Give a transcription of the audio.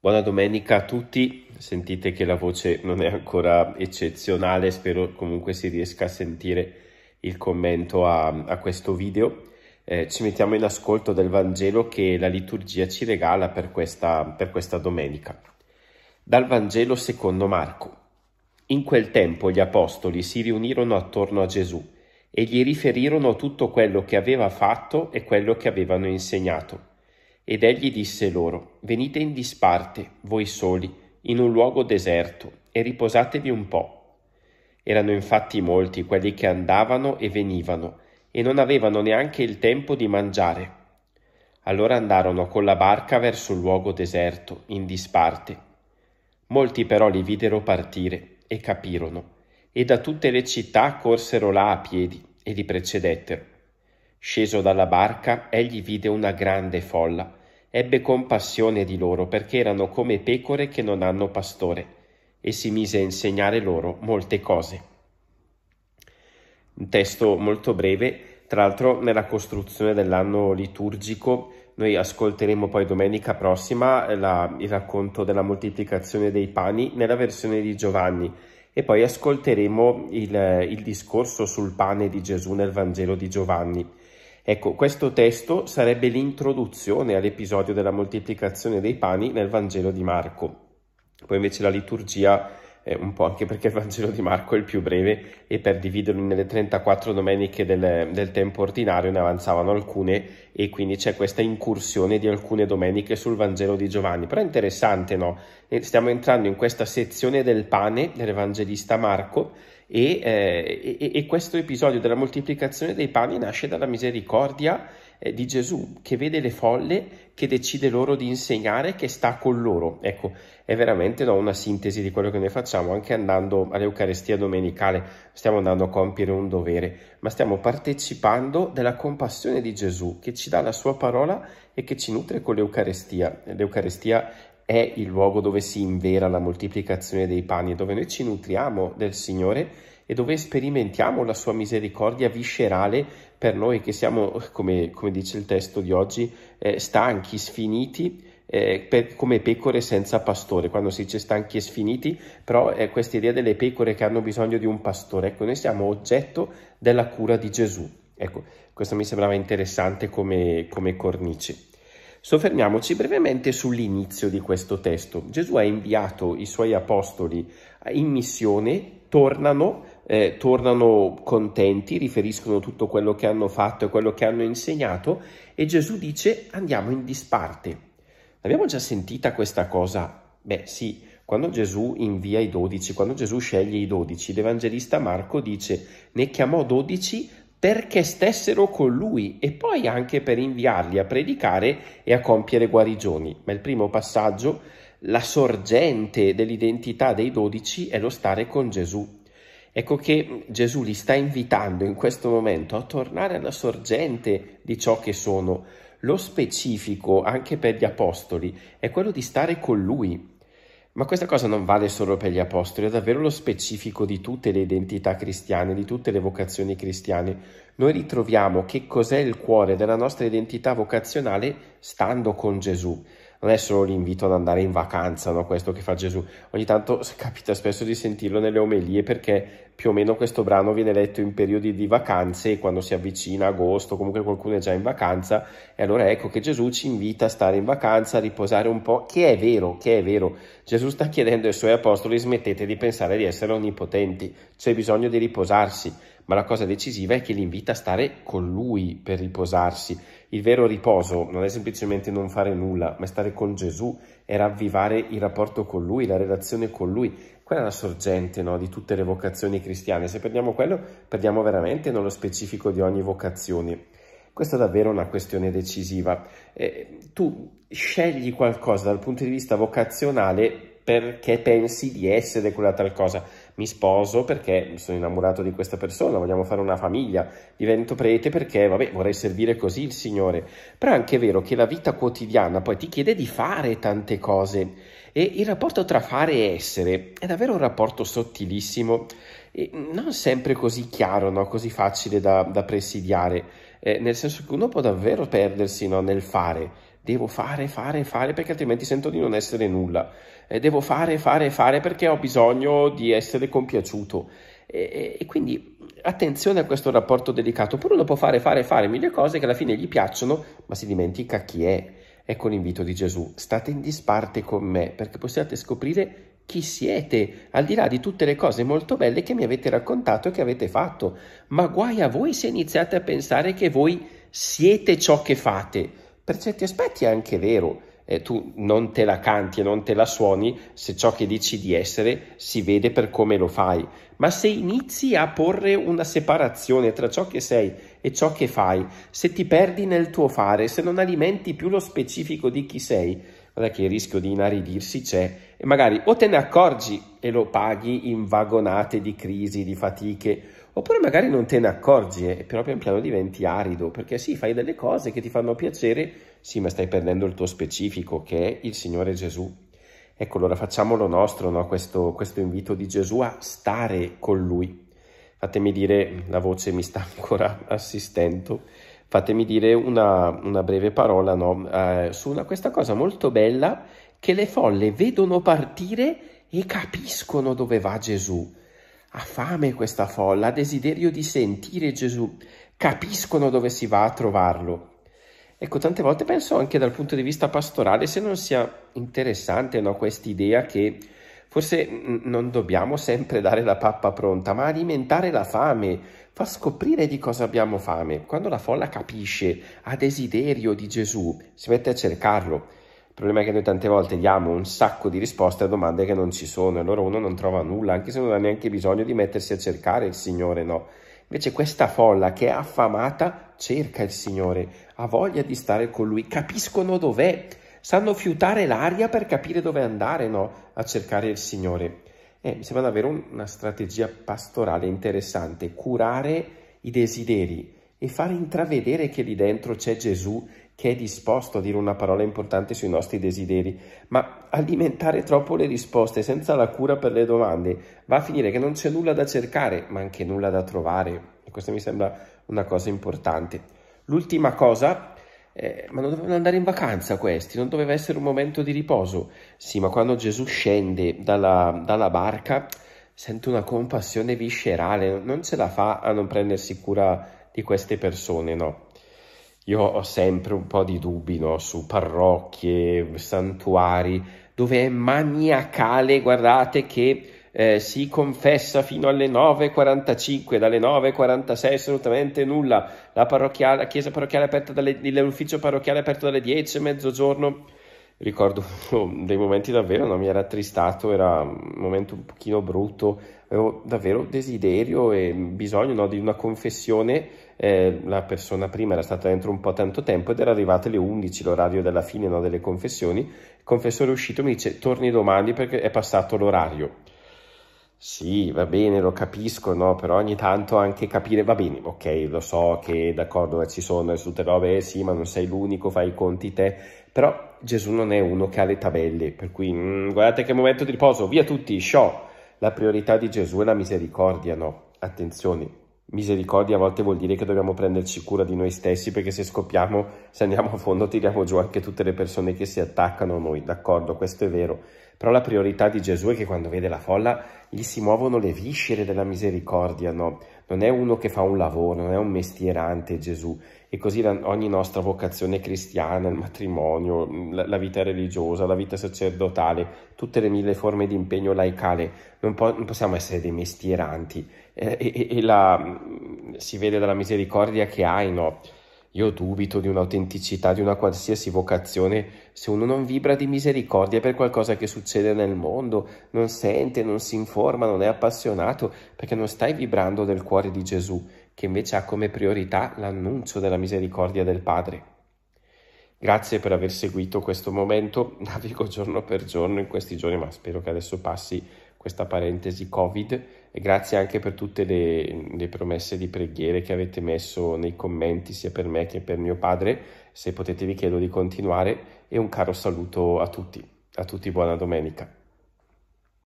Buona domenica a tutti, sentite che la voce non è ancora eccezionale, spero comunque si riesca a sentire il commento a, a questo video. Eh, ci mettiamo in ascolto del Vangelo che la liturgia ci regala per questa, per questa domenica. Dal Vangelo secondo Marco. In quel tempo gli apostoli si riunirono attorno a Gesù e gli riferirono tutto quello che aveva fatto e quello che avevano insegnato. Ed egli disse loro, venite in disparte, voi soli, in un luogo deserto, e riposatevi un po'. Erano infatti molti quelli che andavano e venivano, e non avevano neanche il tempo di mangiare. Allora andarono con la barca verso il luogo deserto, in disparte. Molti però li videro partire, e capirono, e da tutte le città corsero là a piedi, e li precedettero. Sceso dalla barca, egli vide una grande folla, ebbe compassione di loro perché erano come pecore che non hanno pastore e si mise a insegnare loro molte cose. Un testo molto breve, tra l'altro nella costruzione dell'anno liturgico noi ascolteremo poi domenica prossima la, il racconto della moltiplicazione dei pani nella versione di Giovanni e poi ascolteremo il, il discorso sul pane di Gesù nel Vangelo di Giovanni. Ecco, questo testo sarebbe l'introduzione all'episodio della moltiplicazione dei pani nel Vangelo di Marco. Poi invece la liturgia eh, un po' anche perché il Vangelo di Marco è il più breve e per dividerlo nelle 34 domeniche del, del tempo ordinario ne avanzavano alcune e quindi c'è questa incursione di alcune domeniche sul Vangelo di Giovanni. Però è interessante, no? Eh, stiamo entrando in questa sezione del pane dell'Evangelista Marco e, eh, e, e questo episodio della moltiplicazione dei pani nasce dalla misericordia eh, di Gesù che vede le folle, che decide loro di insegnare, che sta con loro. Ecco, è veramente no, una sintesi di quello che noi facciamo, anche andando all'Eucarestia domenicale, stiamo andando a compiere un dovere, ma stiamo partecipando della compassione di Gesù che ci dà la sua parola e che ci nutre con l'Eucarestia. L'Eucarestia è il luogo dove si invera la moltiplicazione dei panni, dove noi ci nutriamo del Signore e dove sperimentiamo la sua misericordia viscerale per noi che siamo, come, come dice il testo di oggi, eh, stanchi, sfiniti, eh, per, come pecore senza pastore, quando si dice stanchi e sfiniti, però è eh, questa idea delle pecore che hanno bisogno di un pastore. Ecco, noi siamo oggetto della cura di Gesù. Ecco, questo mi sembrava interessante come, come cornice. Soffermiamoci brevemente sull'inizio di questo testo. Gesù ha inviato i suoi apostoli in missione, tornano, eh, tornano contenti, riferiscono tutto quello che hanno fatto e quello che hanno insegnato e Gesù dice andiamo in disparte. L'abbiamo già sentita questa cosa? Beh sì, quando Gesù invia i dodici, quando Gesù sceglie i dodici, l'Evangelista Marco dice ne chiamò dodici perché stessero con lui e poi anche per inviarli a predicare e a compiere guarigioni. Ma il primo passaggio, la sorgente dell'identità dei dodici è lo stare con Gesù. Ecco che Gesù li sta invitando in questo momento a tornare alla sorgente di ciò che sono. Lo specifico anche per gli apostoli è quello di stare con lui. Ma questa cosa non vale solo per gli apostoli, è davvero lo specifico di tutte le identità cristiane, di tutte le vocazioni cristiane. Noi ritroviamo che cos'è il cuore della nostra identità vocazionale stando con Gesù non è solo l'invito ad andare in vacanza, no? questo che fa Gesù. Ogni tanto capita spesso di sentirlo nelle omelie perché più o meno questo brano viene letto in periodi di vacanze quando si avvicina agosto, comunque qualcuno è già in vacanza e allora ecco che Gesù ci invita a stare in vacanza, a riposare un po', che è vero, che è vero. Gesù sta chiedendo ai suoi apostoli smettete di pensare di essere onnipotenti, c'è bisogno di riposarsi ma la cosa decisiva è che li invita a stare con lui per riposarsi. Il vero riposo non è semplicemente non fare nulla, ma stare con Gesù e ravvivare il rapporto con lui, la relazione con lui. Quella è la sorgente no, di tutte le vocazioni cristiane. Se perdiamo quello, perdiamo veramente nello specifico di ogni vocazione. Questa è davvero una questione decisiva. Eh, tu scegli qualcosa dal punto di vista vocazionale perché pensi di essere quella tal cosa mi sposo perché sono innamorato di questa persona, vogliamo fare una famiglia, divento prete perché, vabbè, vorrei servire così il Signore. Però è anche vero che la vita quotidiana poi ti chiede di fare tante cose e il rapporto tra fare e essere è davvero un rapporto sottilissimo e non sempre così chiaro, no? così facile da, da presidiare, eh, nel senso che uno può davvero perdersi no? nel fare devo fare, fare, fare perché altrimenti sento di non essere nulla, eh, devo fare, fare, fare perché ho bisogno di essere compiaciuto. E, e, quindi attenzione a questo rapporto delicato, oppure uno può fare, fare, fare mille cose che alla fine gli piacciono, ma si dimentica chi è. Ecco l'invito di Gesù, state in disparte con me perché possiate scoprire chi siete, al di là di tutte le cose molto belle che mi avete raccontato e che avete fatto. Ma guai a voi se iniziate a pensare che voi siete ciò che fate per certi aspetti è anche vero. Eh, tu non te la canti e non te la suoni se ciò che dici di essere si vede per come lo fai, ma se inizi a porre una separazione tra ciò che sei e ciò che fai, se ti perdi nel tuo fare, se non alimenti più lo specifico di chi sei, guarda che il rischio di inaridirsi c'è e magari o te ne accorgi e lo paghi in vagonate di crisi, di fatiche, oppure magari non te ne accorgi e però pian piano diventi arido, perché sì, fai delle cose che ti fanno piacere, sì, ma stai perdendo il tuo specifico che è il Signore Gesù. Ecco, allora facciamolo nostro, no? questo, questo invito di Gesù a stare con Lui. Fatemi dire, la voce mi sta ancora assistendo fatemi dire una, una breve parola no? eh, su una, questa cosa molto bella che le folle vedono partire e capiscono dove va Gesù. Ha fame questa folla, ha desiderio di sentire Gesù, capiscono dove si va a trovarlo. Ecco, tante volte penso anche dal punto di vista pastorale se non sia interessante no, idea che forse non dobbiamo sempre dare la pappa pronta, ma alimentare la fame, far scoprire di cosa abbiamo fame. Quando la folla capisce, ha desiderio di Gesù, si mette a cercarlo. Il problema è che noi tante volte diamo un sacco di risposte a domande che non ci sono, e allora uno non trova nulla, anche se non ha neanche bisogno di mettersi a cercare il Signore, no. Invece questa folla che è affamata cerca il Signore, ha voglia di stare con Lui, capiscono dov'è, sanno fiutare l'aria per capire dove andare, no, a cercare il Signore. Eh, mi sembra davvero una strategia pastorale interessante, curare i desideri e fare intravedere che lì dentro c'è Gesù che è disposto a dire una parola importante sui nostri desideri, ma alimentare troppo le risposte senza la cura per le domande va a finire che non c'è nulla da cercare, ma anche nulla da trovare. E questa mi sembra una cosa importante. L'ultima cosa eh, ma non dovevano andare in vacanza questi, non doveva essere un momento di riposo. Sì, ma quando Gesù scende dalla, dalla barca, sente una compassione viscerale, non ce la fa a non prendersi cura di queste persone, no? Io ho sempre un po' di dubbi no? su parrocchie, santuari, dove è maniacale, guardate che eh, si confessa fino alle 9.45, dalle 9.46 assolutamente nulla, la, parrocchiale, la chiesa parrocchiale aperta dalle, l'ufficio parrocchiale aperto dalle 10, mezzogiorno, ricordo dei momenti davvero, no? mi era tristato, era un momento un pochino brutto, avevo davvero desiderio e bisogno no? di una confessione, eh, la persona prima era stata dentro un po' tanto tempo ed era arrivata alle 11, l'orario della fine no? delle confessioni, il confessore è uscito mi dice torni domani perché è passato l'orario. Sì, va bene, lo capisco, no? Però ogni tanto anche capire, va bene, ok, lo so che d'accordo ci sono tutte robe, sì, ma non sei l'unico, fai i conti te, però Gesù non è uno che ha le tabelle, per cui mh, mm, guardate che momento di riposo, via tutti, show! La priorità di Gesù è la misericordia, no? Attenzione, misericordia a volte vuol dire che dobbiamo prenderci cura di noi stessi perché se scoppiamo, se andiamo a fondo, tiriamo giù anche tutte le persone che si attaccano a noi, d'accordo? Questo è vero però la priorità di Gesù è che quando vede la folla gli si muovono le viscere della misericordia, no? Non è uno che fa un lavoro, non è un mestierante Gesù. E così ogni nostra vocazione cristiana, il matrimonio, mm, la, vita religiosa, la vita sacerdotale, tutte le mille forme di impegno laicale, non, po non possiamo essere dei mestieranti. Eh, e, e la, mm, si vede dalla misericordia che hai, no? Io dubito di un'autenticità di una qualsiasi vocazione se uno non vibra di misericordia per qualcosa che succede nel mondo, non sente, non si informa, non è appassionato, perché non stai vibrando del cuore di Gesù, che invece ha come priorità l'annuncio della misericordia del Padre. Grazie per aver seguito questo momento, navigo giorno per giorno in questi giorni, ma spero che adesso passi questa parentesi Covid e grazie anche per tutte le, le, promesse di preghiere che avete messo nei commenti sia per me che per mio padre, se potete vi chiedo di continuare e un caro saluto a tutti, a tutti buona domenica.